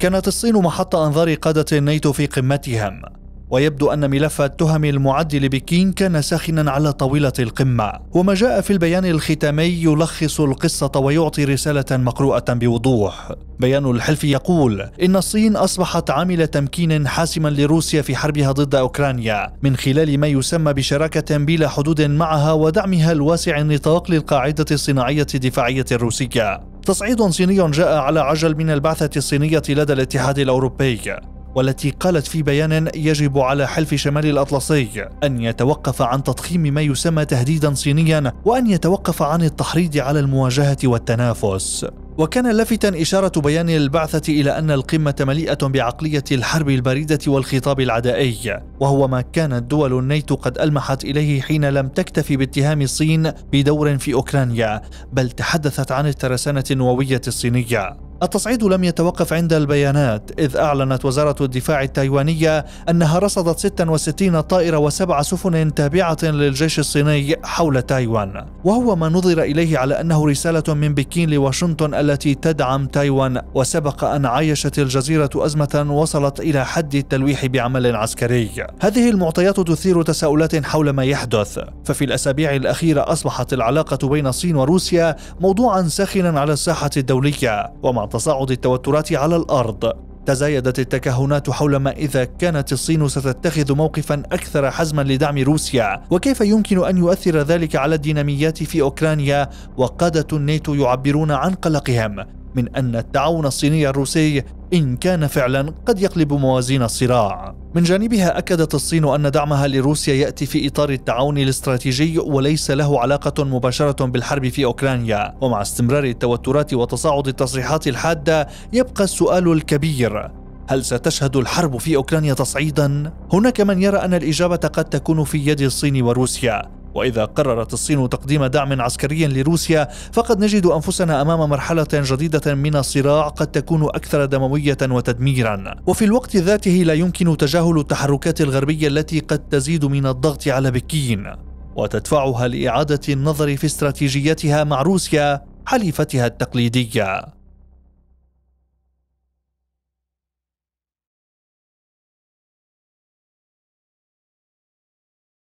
كانت الصين محط أنظار قادة الناتو في قمتهم ويبدو أن ملف التهم المعد لبكين كان ساخنا على طاولة القمة وما جاء في البيان الختامي يلخص القصة ويعطي رسالة مقروءة بوضوح بيان الحلف يقول إن الصين أصبحت عامل تمكين حاسما لروسيا في حربها ضد أوكرانيا من خلال ما يسمى بشراكة بلا حدود معها ودعمها الواسع النطاق للقاعدة الصناعية الدفاعية الروسية تصعيد صيني جاء على عجل من البعثة الصينية لدى الاتحاد الأوروبي والتي قالت في بيان يجب على حلف شمال الاطلسي ان يتوقف عن تضخيم ما يسمى تهديدا صينيا وان يتوقف عن التحريض على المواجهه والتنافس وكان لافتا إشارة بيان البعثة إلى أن القمة مليئة بعقلية الحرب الباردة والخطاب العدائي، وهو ما كانت دول النيتو قد ألمحت إليه حين لم تكتفي باتهام الصين بدور في أوكرانيا، بل تحدثت عن الترسانة النووية الصينية. التصعيد لم يتوقف عند البيانات إذ أعلنت وزارة الدفاع التايوانية أنها رصدت 66 طائرة وسبع سفن تابعة للجيش الصيني حول تايوان وهو ما نظر إليه على أنه رسالة من بكين لواشنطن التي تدعم تايوان وسبق أن عايشت الجزيرة أزمة وصلت إلى حد التلويح بعمل عسكري هذه المعطيات تثير تساؤلات حول ما يحدث ففي الأسابيع الأخيرة أصبحت العلاقة بين الصين وروسيا موضوعا ساخنا على الساحة الدولية ومع تصاعد التوترات على الارض تزايدت التكهنات حول ما اذا كانت الصين ستتخذ موقفا اكثر حزما لدعم روسيا وكيف يمكن ان يؤثر ذلك على الديناميات في اوكرانيا وقاده الناتو يعبرون عن قلقهم من ان التعاون الصيني الروسي إن كان فعلا قد يقلب موازين الصراع. من جانبها أكدت الصين أن دعمها لروسيا يأتي في إطار التعاون الاستراتيجي وليس له علاقة مباشرة بالحرب في أوكرانيا، ومع استمرار التوترات وتصاعد التصريحات الحادة يبقى السؤال الكبير: هل ستشهد الحرب في اوكرانيا تصعيدا؟ هناك من يرى ان الاجابه قد تكون في يد الصين وروسيا، واذا قررت الصين تقديم دعم عسكري لروسيا فقد نجد انفسنا امام مرحله جديده من الصراع قد تكون اكثر دمويه وتدميرا وفي الوقت ذاته لا يمكن تجاهل التحركات الغربيه التي قد تزيد من الضغط على بكين وتدفعها لاعاده النظر في استراتيجيتها مع روسيا حليفتها التقليديه